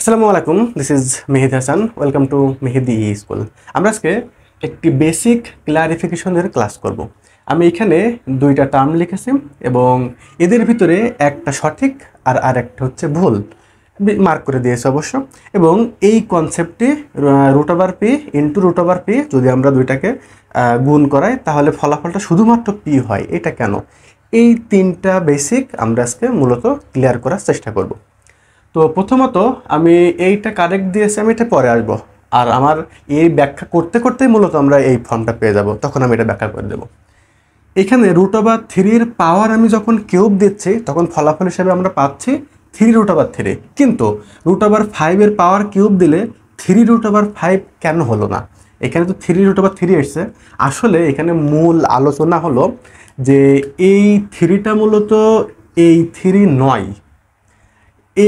আসসালামু আলাইকুম this is Mehedi Hasan welcome to Mehedi E school আমরা আজকে একটি বেসিক ক্লারিফিকেশনের ক্লাস করব। আমি এখানে দুইটা টার্ম লিখেছি এবং এদের ভিতরে একটা সঠিক আর আর একটা হচ্ছে ভুল মার্ক করে দিয়েছে অবশ্য এবং এই কনসেপ্টটি root over P into root over P যদি আমরা দুইটাকে গুণ করাই তাহলে ফলাফলটা শুধুমাত্র পি হয় এটা কেন এই তিনটা বেসিক আমরা আজকে মূলত ক্লিয়ার করার চেষ্টা করবো তো প্রথমত আমি এইটা কারেক্ট দিয়েছি আমি এটা পরে আসবো আর আমার এই ব্যাখ্যা করতে করতেই মূলত আমরা এই ফর্মটা পেয়ে যাব তখন আমি এটা ব্যাখ্যা করে দেব এখানে রুট ওভার থ্রির পাওয়ার আমি যখন কিউব দিচ্ছি তখন ফলাফল হিসেবে আমরা পাচ্ছি থ্রি রুট ওভার থ্রি কিন্তু রুট ওভার ফাইভের পাওয়ার কিউব দিলে থ্রি রুট ওভার ফাইভ কেন হলো না এখানে তো থ্রি রুট ওভার থ্রি এসছে আসলে এখানে মূল আলোচনা হলো যে এই থ্রিটা মূলত এই থ্রি নয়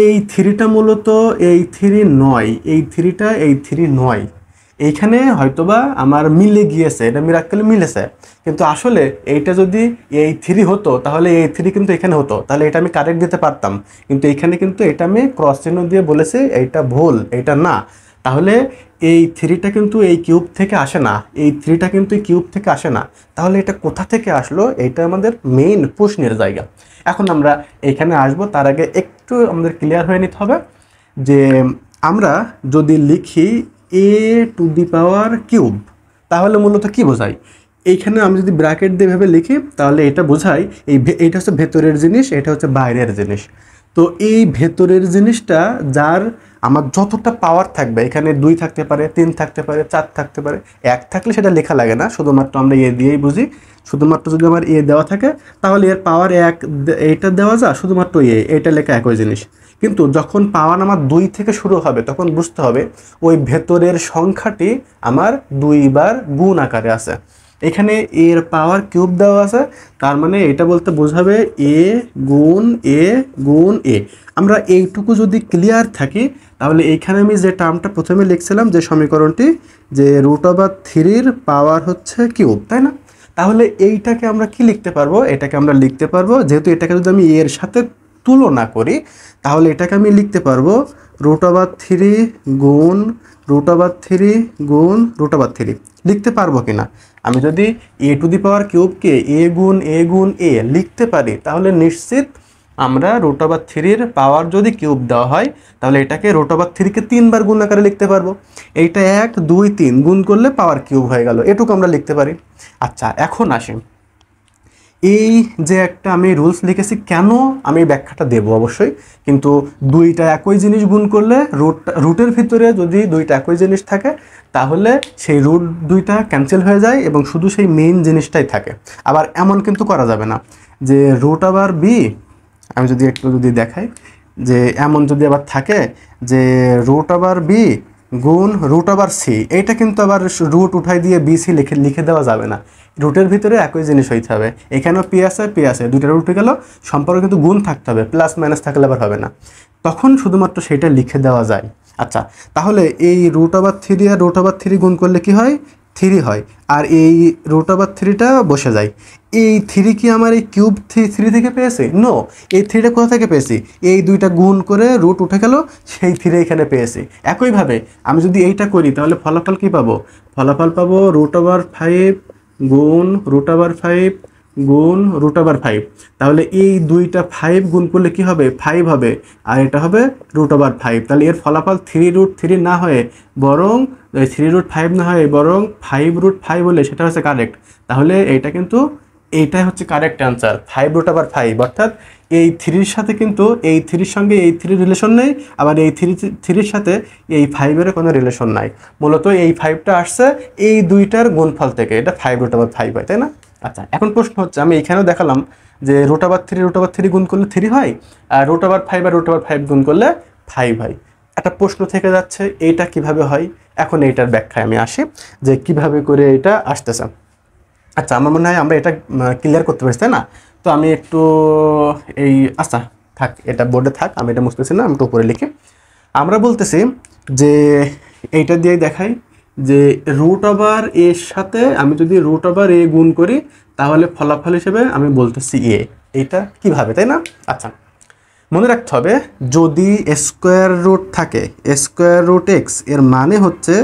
এই থ্রিটা মূলত এই থ্রি নয় এই থ্রিটা এই থ্রি নয় এইখানে হয়তোবা আমার মিলে গিয়েছে এটা মিরাক্কেল মিলেছে কিন্তু আসলে এইটা যদি এই থ্রি হতো তাহলে এই থ্রি কিন্তু এখানে হতো তাহলে এটা আমি কারেক্ট দিতে পারতাম কিন্তু এখানে কিন্তু এটা আমি ক্রস চিহ্ন দিয়ে বলেছে এইটা ভুল এটা না তাহলে এই থ্রিটা কিন্তু এই কিউব থেকে আসে না এই থ্রিটা কিন্তু এই কিউব থেকে আসে না তাহলে এটা কোথা থেকে আসলো এটা আমাদের মেইন প্রশ্নের জায়গা এখন আমরা এখানে আসব তার আগে একটু আমাদের ক্লিয়ার হয়ে নিতে হবে যে আমরা যদি লিখি এ টু দি পাওয়ার কিউব তাহলে মূলত কি বোঝায় এইখানে আমি যদি ব্র্যাকেট দিয়ে ভেবে লিখি তাহলে এটা বোঝাই এই এটা হচ্ছে ভেতরের জিনিস এটা হচ্ছে বাইরের জিনিস তো এই ভেতরের জিনিসটা যার আমার যতটা পাওয়ার থাকবে এখানে দুই থাকতে পারে তিন থাকতে পারে চার থাকতে পারে এক থাকলে সেটা লেখা লাগে না শুধুমাত্র আমরা এ দিয়েই বুঝি শুধুমাত্র যদি আমার এ দেওয়া থাকে তাহলে এর পাওয়ার এক এইটা দেওয়া যায় শুধুমাত্র এ এটা লেখা একই জিনিস কিন্তু যখন পাওয়ার আমার দুই থেকে শুরু হবে তখন বুঝতে হবে ওই ভেতরের সংখ্যাটি আমার দুইবার গুণ আকারে আছে এখানে এর পাওয়ার কিউব দেওয়া আছে তার মানে এটা বলতে বোঝাবে এ গুণ এ গুণ এ আমরা এইটুকু যদি ক্লিয়ার থাকি তাহলে এইখানে আমি যে টার্মটা প্রথমে লিখছিলাম যে সমীকরণটি যে রুট ওভার থ্রির পাওয়ার হচ্ছে কিউব তাই না তাহলে এইটাকে আমরা কি লিখতে পারবো এটাকে আমরা লিখতে পারবো যেহেতু এটাকে যদি আমি এর সাথে তুলনা করি তাহলে এটাকে আমি লিখতে পারবো রুট ওভার থ্রি গুণ রুট ওভার থ্রি গুণ রুট ওভার থ্রি লিখতে পারবো কি না আমি যদি এ টু দি পাওয়ার কিউবকে এ গুণ এ গুণ এ লিখতে পারি তাহলে নিশ্চিত আমরা রোট ওভার থ্রির পাওয়ার যদি কিউব দেওয়া হয় তাহলে এটাকে রোট ওভার থ্রিকে তিনবার গুণ আকারে লিখতে পারবো এইটা এক দুই তিন গুণ করলে পাওয়ার কিউব হয়ে গেল এটুকু আমরা লিখতে পারি আচ্ছা এখন আসি এই যে একটা আমি রুলস লিখেছি কেন আমি ব্যাখ্যাটা দেব অবশ্যই কিন্তু দুইটা একই জিনিস গুণ করলে রুট রুটের ভিতরে যদি দুইটা একই জিনিস থাকে তাহলে সেই রুট দুইটা ক্যান্সেল হয়ে যায় এবং শুধু সেই মেইন জিনিসটাই থাকে আবার এমন কিন্তু করা যাবে না যে রুট আবার বি আমি যদি একটু যদি দেখাই যে এমন যদি আবার থাকে যে রুট আবার বি গুণ রুট আবার সি এইটা কিন্তু আবার রুট উঠাই দিয়ে বি সি লিখে লিখে দেওয়া যাবে না রুটের ভিতরে একই জিনিস হইতে হবে এখানেও পি আছে পি আছে দুইটা রুটে গেল সম্পর্কে কিন্তু গুণ থাকতে হবে প্লাস মাইনাস থাকলে আবার হবে না তখন শুধুমাত্র সেটা লিখে দেওয়া যায় আচ্ছা তাহলে এই রুট আবার থ্রি আর রুট আবার থ্রি গুণ করলে কি হয় থ্রি হয় আর এই রুট ওভার থ্রিটা বসে যায় এই থ্রি কি আমার এই কিউব থ্রি থেকে পেয়েছে নো এই থ্রিটা কোথা থেকে পেয়েছি এই দুইটা গুণ করে রুট উঠে গেল সেই থ্রি এখানে পেয়েছে একইভাবে আমি যদি এইটা করি তাহলে ফলাফল কি পাবো ফলাফল পাবো রুট ওভার ফাইভ গুণ রুট ওভার ফাইভ গুণ রুট ওভার ফাইভ তাহলে এই দুইটা ফাইভ গুণ করলে কী হবে ফাইভ হবে আর এটা হবে রুট ওভার ফাইভ তাহলে এর ফলাফল থ্রি রুট থ্রি না হয়ে বরং থ্রি রুট ফাইভ না হয়ে বরং ফাইভ রুট ফাইভ হলে সেটা হচ্ছে কারেক্ট তাহলে এটা কিন্তু এইটাই হচ্ছে correct answer five root over five অর্থাৎ এই থ্রির সাথে কিন্তু এই থ্রির সঙ্গে এই থ্রির রিলেশন নেই আবার এই থ্রি থ্রির সাথে এই ফাইভের কোনো রিলেশন নাই মূলত এই ফাইভটা আসছে এই দুইটার গুণফল থেকে এটা ফাইভ রুট ওভার ফাইভ হয় তাই না আচ্ছা এখন প্রশ্ন হচ্ছে আমি এখানেও দেখালাম যে রোটাবার আবার থ্রি রোটাবার থ্রি গুণ করলে থ্রি হয় আর রোটাবার ফাইভ আর রোট ফাইভ গুণ করলে ফাইভ হয় একটা প্রশ্ন থেকে যাচ্ছে এইটা কিভাবে হয় এখন এইটার ব্যাখ্যায় আমি আসি যে কিভাবে করে এটা আসতেছে আচ্ছা আমার মনে হয় আমরা এটা ক্লিয়ার করতে পারছি তাই না তো আমি একটু এই আচ্ছা থাক এটা বোর্ডে থাক আমি এটা মুছতেছি না আমি একটু উপরে লিখি আমরা বলতেছি যে এইটা দিয়ে দেখাই যে রুট ওভার এর সাথে আমি যদি রুট ওভার এ গুণ করি তাহলে ফলাফল হিসেবে আমি বলতেছি এ এইটা কিভাবে তাই না আচ্ছা মনে রাখতে হবে যদি স্কোয়ার রুট থাকে স্কোয়ার রুট এক্স এর মানে হচ্ছে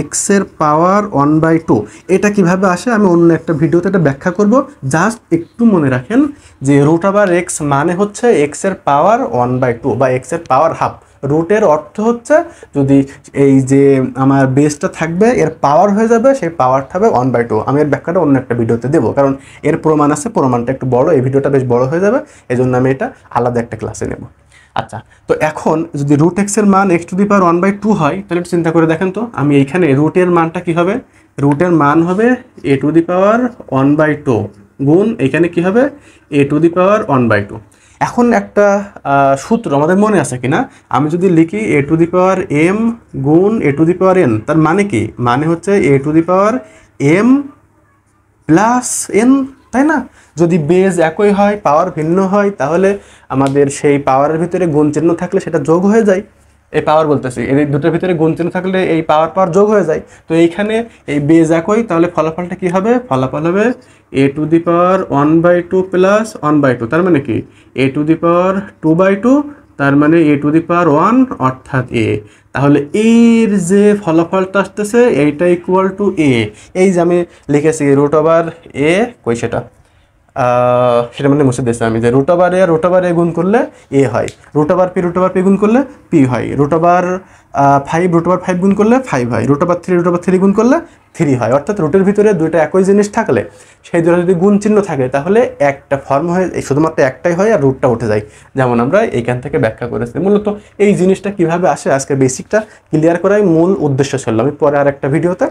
এক্সের পাওয়ার ওয়ান বাই টু এটা কিভাবে আসে আমি অন্য একটা ভিডিওতে এটা ব্যাখ্যা করব জাস্ট একটু মনে রাখেন যে রুট আবার এক্স মানে হচ্ছে এক্সের পাওয়ার ওয়ান বাই টু বা এক্সের পাওয়ার হাফ রুটের অর্থ হচ্ছে যদি এই যে আমার বেসটা থাকবে এর পাওয়ার হয়ে যাবে সেই পাওয়ারটা হবে ওয়ান বাই টু আমি এর ব্যাখ্যাটা অন্য একটা ভিডিওতে দেবো কারণ এর প্রমাণ আছে প্রমাণটা একটু বড় এই ভিডিওটা বেশ বড় হয়ে যাবে এই জন্য আমি এটা আলাদা একটা ক্লাসে নেব আচ্ছা তো এখন যদি রুট এক্সের মান X to the power one by two হয় তাহলে একটু চিন্তা করে দেখেন তো আমি এইখানে রুটের মানটা কি হবে রুটের মান হবে a to the power one by two গুণ এখানে কি হবে a to the power one by two এখন একটা সূত্র আমাদের মনে আছে কি না আমি যদি লিখি এ টু দি পাওয়ার এম গুণ এ টু দি পাওয়ার এন তার মানে কি মানে হচ্ছে a to the power m plus n তাই না যদি বেজ একই হয় পাওয়ার ভিন্ন হয় তাহলে আমাদের সেই পাওয়ারের ভিতরে গুণ চিহ্ন থাকলে সেটা যোগ হয়ে যায় এই পাওয়ার বলতেছি এই দুটোর ভিতরে গুণ চিহ্ন থাকলে এই পাওয়ার পাওয়ার যোগ হয়ে যায় তো এইখানে এই বেজ একই তাহলে ফলাফলটা কি হবে ফলাফল হবে a to the power one by two plus one by two তার মানে কি a to the power two by two তার মানে এ টু দি পাওয়ার ওয়ান অর্থাৎ এ তাহলে এর যে ফলাফলটা আসতেছে এইটা ইকুয়াল টু এ এই যে আমি লিখেছি রুট ওভার এ কই সেটা সেটা মানে মুছে দিয়েছে আমি যে রুট ওভার এ এ গুণ করলে এ হয় রুট পি রুট পি গুণ করলে পি হয় রুট ফাইভ রুট ফাইভ গুণ করলে ফাইভ হয় রুট থ্রি রুট থ্রি গুণ করলে থ্রি হয় অর্থাৎ রুটের ভিতরে দুইটা একই জিনিস থাকলে সেই দুটো যদি গুণ চিহ্ন থাকে তাহলে একটা ফর্ম হয়ে শুধুমাত্র একটাই হয় আর রুটটা উঠে যায় যেমন আমরা এইখান থেকে ব্যাখ্যা করেছি মূলত এই জিনিসটা কিভাবে আসে আজকে বেসিকটা ক্লিয়ার করাই মূল উদ্দেশ্য ছিল আমি পরে আর একটা ভিডিওতে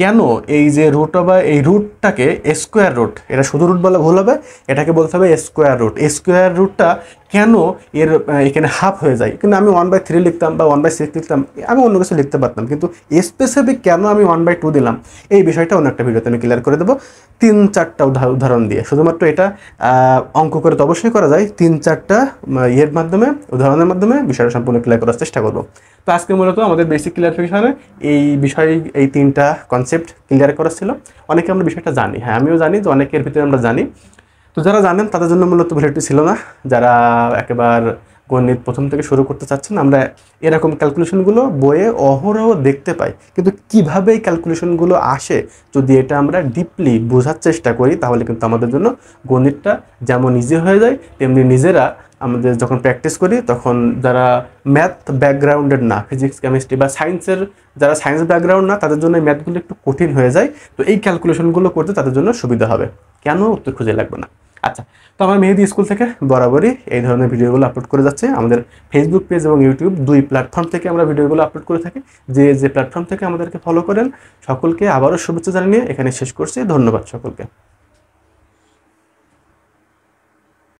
কেন এই যে রুট হবে এই রুটটাকে স্কোয়ার রুট এটা শুধু রুট বলা ভুল হবে এটাকে বলতে হবে স্কোয়ার রুট স্কোয়ার রুটটা কেন এর এখানে হাফ হয়ে যায় কিন্তু আমি ওয়ান বাই থ্রি লিখতাম বা ওয়ান বাই সিক্স লিখতাম আমি অন্য কিছু লিখতে পারতাম কিন্তু স্পেসিফিক কেন আমি ওয়ান বাই টু দিলাম এই বিষয়টা অন্য একটা ভিডিওতে আমি ক্লিয়ার করে দেবো তিন চারটা উদাহরণ দিয়ে শুধুমাত্র এটা অঙ্ক করে তো অবশ্যই করা যায় তিন চারটা ইয়ের মাধ্যমে উদাহরণের মাধ্যমে বিষয়টা সম্পূর্ণ ক্লিয়ার করার চেষ্টা করবো তো আজকে মূলত আমাদের বেসিক ক্লিয়ারিফিকেশনে এই বিষয় এই তিনটা কনসেপ্ট ক্লিয়ার করা ছিল অনেকে আমরা বিষয়টা জানি হ্যাঁ আমিও জানি যে অনেকের ভিতরে আমরা জানি তো যারা জানেন তাদের জন্য মূলত ভ্যালিডিটি ছিল না যারা একেবার গণিত প্রথম থেকে শুরু করতে চাচ্ছেন আমরা এরকম ক্যালকুলেশনগুলো বইয়ে অহরহ দেখতে পাই কিন্তু কিভাবে এই ক্যালকুলেশনগুলো আসে যদি এটা আমরা ডিপলি বোঝার চেষ্টা করি তাহলে কিন্তু আমাদের জন্য গণিতটা যেমন ইজি হয়ে যায় তেমনি নিজেরা আমাদের যখন প্র্যাকটিস করি তখন যারা ম্যাথ ব্যাকগ্রাউন্ডের না ফিজিক্স কেমিস্ট্রি বা সায়েন্সের যারা সায়েন্স ব্যাকগ্রাউন্ড না তাদের জন্য ম্যাথগুলো একটু কঠিন হয়ে যায় তো এই ক্যালকুলেশনগুলো করতে তাদের জন্য সুবিধা হবে কেন উত্তর খুঁজে লাগবে না আচ্ছা তো আমার মেহেদি স্কুল থেকে বরাবরই এই ধরনের ভিডিওগুলো আপলোড করে যাচ্ছে আমাদের ফেসবুক পেজ এবং ইউটিউব দুই প্ল্যাটফর্ম থেকে আমরা ভিডিওগুলো আপলোড করে থাকি যে যে প্ল্যাটফর্ম থেকে আমাদেরকে ফলো করেন সকলকে আবারও শুভেচ্ছা জানিয়ে এখানে শেষ করছি ধন্যবাদ সকলকে